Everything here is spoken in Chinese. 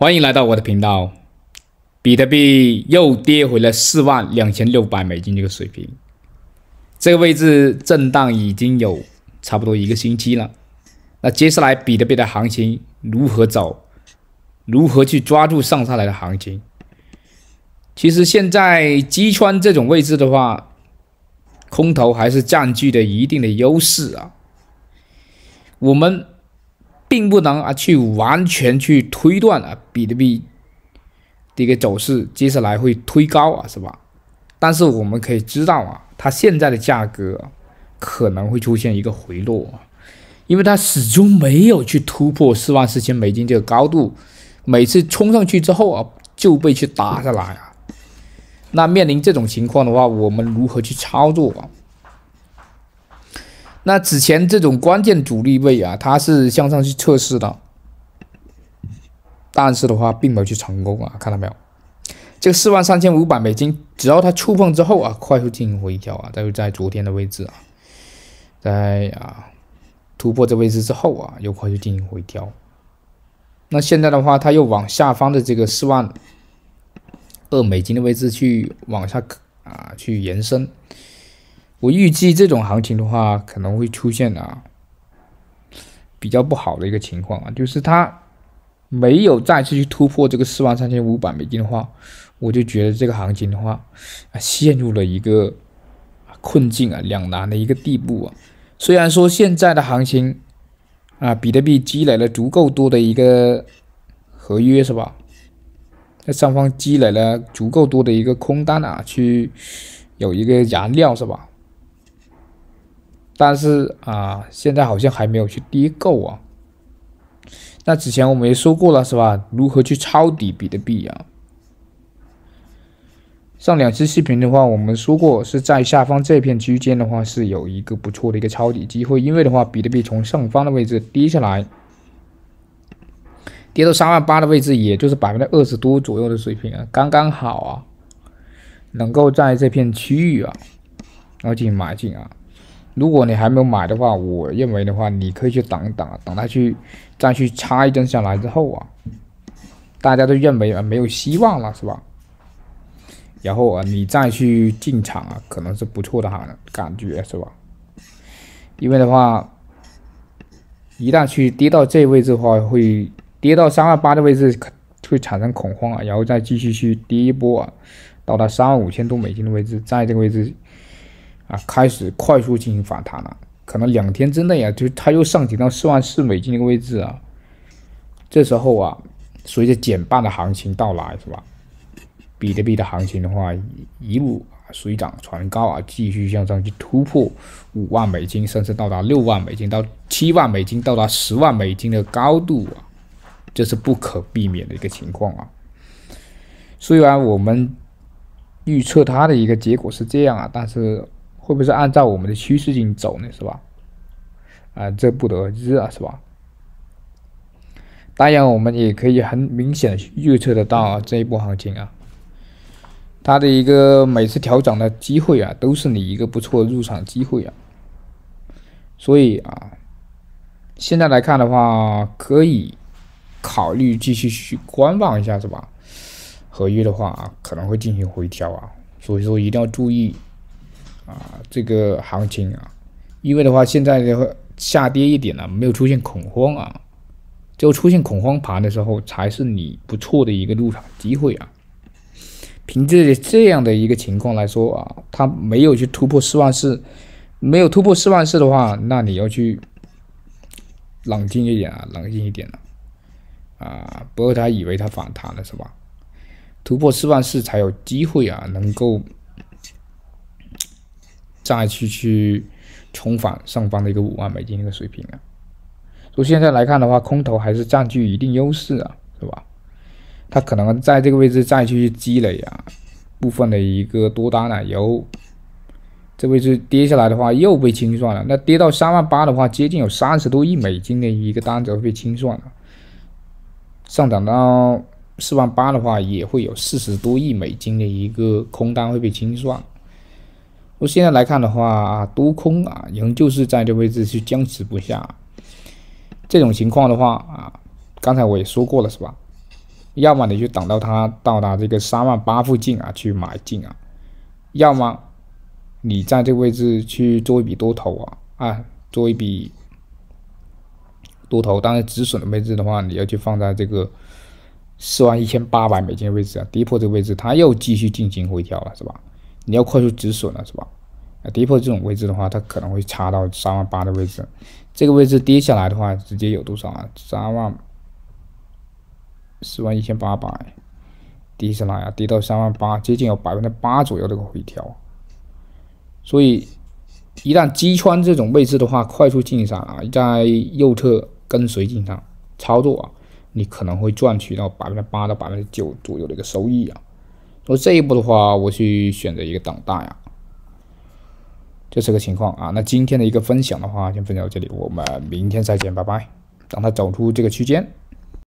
欢迎来到我的频道，比特币又跌回了四万两千六百美金这个水平，这个位置震荡已经有差不多一个星期了。那接下来比特币的行情如何走？如何去抓住上下来的行情？其实现在击穿这种位置的话，空头还是占据着一定的优势啊。我们。并不能啊去完全去推断啊比特币的一个走势接下来会推高啊是吧？但是我们可以知道啊，它现在的价格可能会出现一个回落，因为它始终没有去突破四万四千美金这个高度，每次冲上去之后啊就被去打下来啊。那面临这种情况的话，我们如何去操作？啊？那之前这种关键阻力位啊，它是向上去测试的，但是的话并没有去成功啊，看到没有？这个四万三千五百美金，只要它触碰之后啊，快速进行回调啊，再就在昨天的位置啊，在啊突破这位置之后啊，又快速进行回调。那现在的话，它又往下方的这个四万二美金的位置去往下啊去延伸。我预计这种行情的话，可能会出现啊比较不好的一个情况啊，就是它没有再次去突破这个四万三千五百美金的话，我就觉得这个行情的话啊陷入了一个困境啊两难的一个地步啊。虽然说现在的行情啊，比特币积累了足够多的一个合约是吧，在上方积累了足够多的一个空单啊，去有一个燃料是吧？但是啊，现在好像还没有去跌够啊。那之前我们也说过了，是吧？如何去抄底比特币啊？上两期视频的话，我们说过是在下方这片区间的话，是有一个不错的一个抄底机会。因为的话，比特币从上方的位置跌下来，跌到三万八的位置，也就是百分之二十多左右的水平啊，刚刚好啊，能够在这片区域啊，然后进行买进啊。如果你还没有买的话，我认为的话，你可以去等等，等他去再去插一针下来之后啊，大家都认为啊没有希望了，是吧？然后啊，你再去进场啊，可能是不错的哈，感觉是吧？因为的话，一旦去跌到这位置的话，会跌到三万八的位置，会产生恐慌啊，然后再继续去跌一波啊，到达三万五千多美金的位置，在这个位置。啊，开始快速进行反弹了，可能两天之内啊，就它又上行到四万四美金的一个位置啊。这时候啊，随着减半的行情到来，是吧？比特币的行情的话，一路水涨船高啊，继续向上去突破五万美金，甚至到达六万美金、到七万美金、到达十万美金的高度啊，这是不可避免的一个情况啊。虽然我们预测它的一个结果是这样啊，但是。会不会是按照我们的趋势型走呢？是吧？啊，这不得而知啊，是吧？当然，我们也可以很明显的预测得到啊，这一波行情啊，它的一个每次调整的机会啊，都是你一个不错的入场机会啊。所以啊，现在来看的话，可以考虑继续去观望一下，是吧？合约的话啊、可能会进行回调啊，所以说一定要注意。啊，这个行情啊，因为的话，现在的话下跌一点了，没有出现恐慌啊，就出现恐慌盘的时候，才是你不错的一个入场机会啊。凭借这样的一个情况来说啊，它没有去突破四万四，没有突破四万四的话，那你要去冷静一点啊，冷静一点了啊。不过他以为他反弹了是吧？突破四万四才有机会啊，能够。再去去重返上方的一个五万美金一个水平啊，所以现在来看的话，空头还是占据一定优势啊，是吧？它可能在这个位置再去积累啊，部分的一个多单啊，由这位置跌下来的话，又被清算了。那跌到三万八的话，接近有三十多亿美金的一个单子会被清算；了。上涨到四万八的话，也会有四十多亿美金的一个空单会被清算。我现在来看的话，多空啊，仍旧是在这位置去僵持不下。这种情况的话啊，刚才我也说过了是吧？要么你就等到它到达这个三万八附近啊去买进啊，要么你在这位置去做一笔多头啊，啊，做一笔多头，当然止损的位置的话，你要去放在这个四万一千八百美金的位置啊，跌破这个位置，它又继续进行回调了是吧？你要快速止损了是吧？啊，跌破这种位置的话，它可能会差到三万八的位置。这个位置跌下来的话，直接有多少啊？三万四万一千八百，跌下来啊，跌到三万八，接近有百分之八左右的一个回调。所以，一旦击穿这种位置的话，快速进场啊，在右侧跟随进场操作啊，你可能会赚取到百分之八到百分之九左右的一个收益啊。我这一步的话，我去选择一个等大呀，这是个情况啊。那今天的一个分享的话，先分享到这里，我们明天再见，拜拜。让它走出这个区间。